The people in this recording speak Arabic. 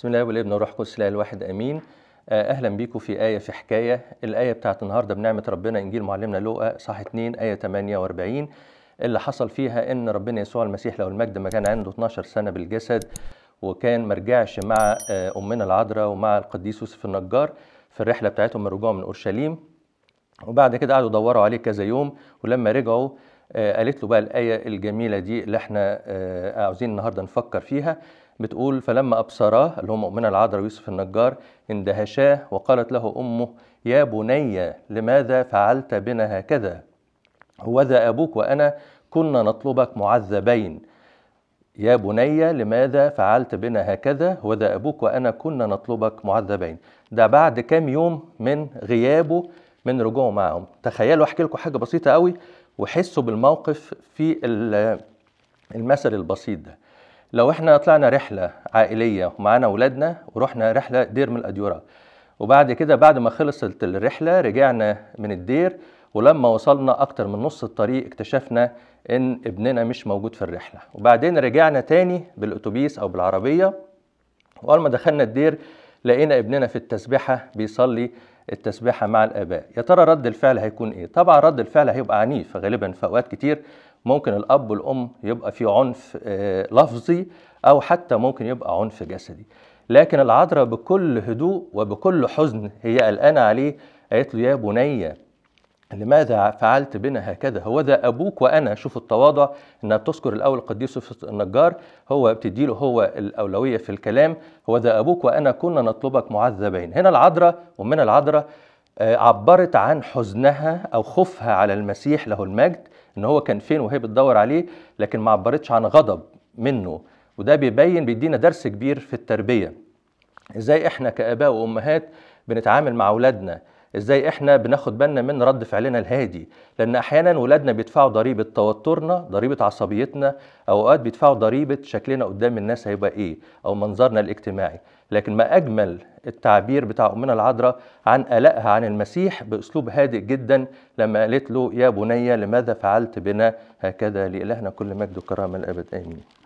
بسم الله والابن والروح القدس الاله الواحد امين آه، اهلا بيكم في ايه في حكايه الايه بتاعت النهارده بنعمه ربنا انجيل معلمنا لوقا صح 2 ايه 48 اللي حصل فيها ان ربنا يسوع المسيح له المجد ما كان عنده 12 سنه بالجسد وكان ما رجعش مع آه، امنا العذراء ومع القديس يوسف النجار في الرحله بتاعتهم من رجوعهم من اورشليم وبعد كده قعدوا يدوروا عليه كذا يوم ولما رجعوا آه، قالت له بقى الآية الجميلة دي اللي احنا آه، عاوزين النهاردة نفكر فيها بتقول فلما أبصراه اللي هو مؤمن العذراء ويوسف النجار اندهشاه وقالت له أمه يا بني لماذا فعلت بنا هكذا هو ذا أبوك وأنا كنا نطلبك معذبين يا بني لماذا فعلت بنا هكذا هو ذا أبوك وأنا كنا نطلبك معذبين ده بعد كام يوم من غيابه من رجوعه معهم تخيلوا أحكي لكم حاجة بسيطة قوي وحسوا بالموقف في المثل البسيط ده لو احنا طلعنا رحله عائليه ومعانا اولادنا ورحنا رحله دير من الأديورة وبعد كده بعد ما خلصت الرحله رجعنا من الدير ولما وصلنا اكتر من نص الطريق اكتشفنا ان ابننا مش موجود في الرحله وبعدين رجعنا تاني بالاتوبيس او بالعربيه واول ما دخلنا الدير لقينا ابننا في التسبحه بيصلي التسبيحة مع الآباء يا ترى رد الفعل هيكون إيه؟ طبعا رد الفعل هيبقى عنيف غالبا في أوقات كتير ممكن الأب والأم يبقى في عنف آه، لفظي أو حتى ممكن يبقى عنف جسدي لكن العذراء بكل هدوء وبكل حزن هي قلقانة عليه قالت له يا بني لماذا فعلت بنا هكذا هو ذا أبوك وأنا شوف التواضع أنها بتذكر الأول القديس يوسف النجار هو بتديله هو الأولوية في الكلام هو ذا أبوك وأنا كنا نطلبك معذبين هنا العذراء ومن العذراء آه، عبرت عن حزنها أو خوفها على المسيح له المجد ان هو كان فين وهي بتدور عليه لكن ما عبرتش عن غضب منه وده بيبين بيدينا درس كبير في التربيه ازاي احنا كاباء وامهات بنتعامل مع اولادنا ازاي احنا بناخد بالنا من رد فعلنا الهادي لان احيانا ولادنا بيدفعوا ضريبه توترنا ضريبه عصبيتنا او اوقات بيدفعوا ضريبه شكلنا قدام الناس هيبقى ايه او منظرنا الاجتماعي لكن ما اجمل التعبير بتاع امنا العذراء عن قلقها عن المسيح باسلوب هادئ جدا لما قالت له يا بني لماذا فعلت بنا هكذا لالهنا كل مجد وكرامه الابد امين